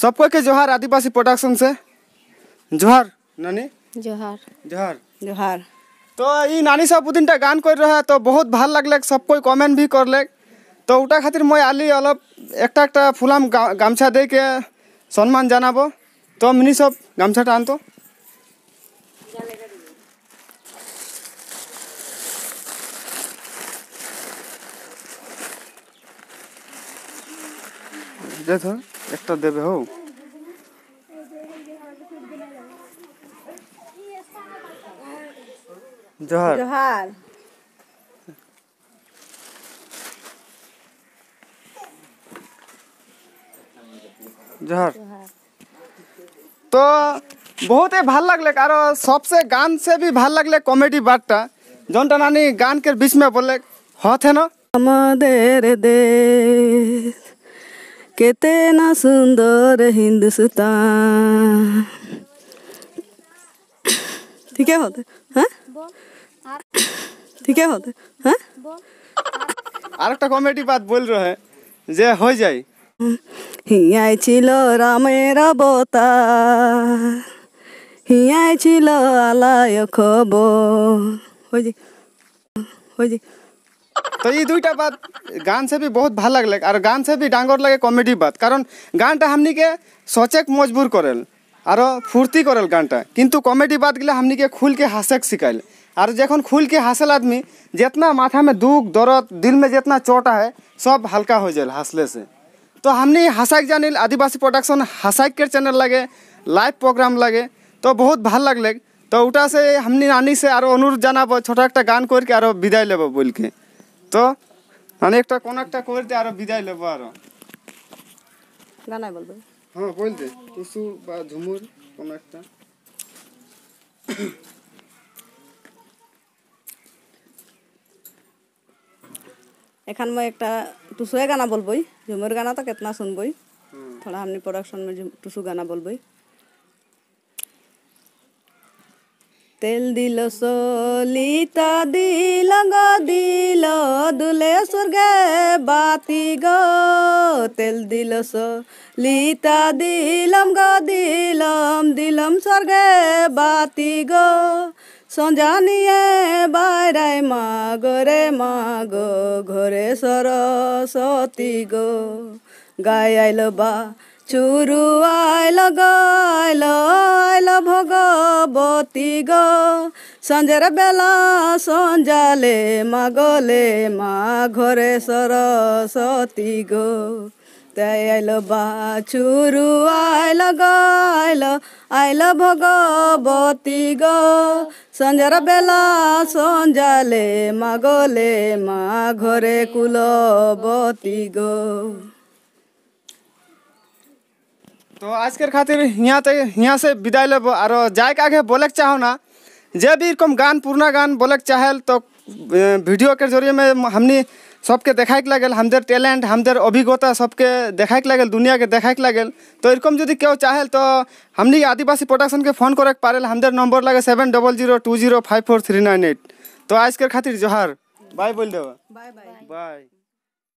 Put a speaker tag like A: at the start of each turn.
A: सबको के जोहार आदिवासी प्रोडक्शन से जोहार नानी जोहार जोहार जोहार तो ये नानी साहब उदिन गान कर रहा है तो बहुत ভাল लगल सबको कमेंट भी कर ले तो उटा खातिर मैं आली अलग एक एक फुलाम गामछा दे के सम्मान जानबो तो मिनी सब गामछा टान तो तो একটা দেবে হো
B: জোহার জোহার
A: জোহার তো বহুত ভাল लगले कारो सबसे गान से भी ভাল लगले कॉमेडी बाटा जनटा नानी गान के बीच में बोले हथ है ना আমাদের
B: কেতে না সুন্দর হিন্দুস্তান ঠিক হতে হ্যাঁ ঠিক হতে হ্যাঁ
A: আরেকটা কমেডি বাদ বল রহে যে হয়ে যায়
B: হিয়াই ছিল রামের অবতার হিয়াই ছিল আলায় খব
A: হয়ে যায় হয়ে যায় তো এই দুইটা বাদ গান সে বহুত ভাল লাগলে আর গান সে ডাঙর লাগে কমেডি বাদ কারণ গানটা হামনিকে সচেক মজবুর করেল আর ফুর্তি করেল গানটা কিন্তু কমেডি বাদ গেলে হামনিকে খুলকে হাসেক শিখাইল আর যখন খুলকে হাসেল आदमी जितना माथा में दुख दर्द दिल में जितना चोटा है सब हल्का हो जाए हंसले से तो हमने हंसाक जानिल आदिवासी प्रोडक्शन हंसाक के चैनल लगे लाइव प्रोग्राम लगे তো বহুত ভাল লাগলে তো ওটা সে হামনি নানি সে আরো অনুরোধ জানাবো ছোট একটা গান করে আরো বিদায় নেবো বলকে তো মানে একটা কোন একটা করতে আরো বিদায় লেবো আরো গানায় বলবো হ্যাঁ টুসু বা ঝুমুর কোন একটা মই
B: একটা গানা বলবই ঝুমুর গানা তো কেতনা শুনবই হ্যাঁ। থোড়া हमने টুসু গানা বলবই তেল দিল সলিতা দিল গদি দুলে স্বৰ্গে বাতি গ তেল দিল চলিতা দিলম গ দিলম দিলম স্বৰ্গে বাতি গ সঞ্জানিয়ে বাইৰাই মাগৰে মাগ ঘৰে সৰস্বতী গ গাই আইল বা চুৰু আইল গাইল আইল ভগৱতী গ सन्जेर बेला सन्जाले मागले मा घरे सरस्वती गो त्यही आइल बाछुरु आइल गाइल आइल भगवती गो सन्जेर बेला सन्जाले मागले मा घरे कुल
A: गो तो आजकल खातिर यहाँ तक यहाँ से विदाई लेब आरो जाए के आगे बोलक चाहौ ना जे भी रकम गान पुराना गान बोलक चाहे तो वीडियो के जरिए में हमने सबके देखा के लगल हमारे टैलेंट हमारे अभिज्ञता सबके देखा के लगल दुनिया के देखा के लगल तो इकम जो क्यों चाहे तो हमने आदिवासी प्रोडक्शन के फोन करे पारे हमारे नंबर लगे seven double zero two zero five four three nine eight तो आज के खातिर जोहार बाय बोल देवा बाय बाय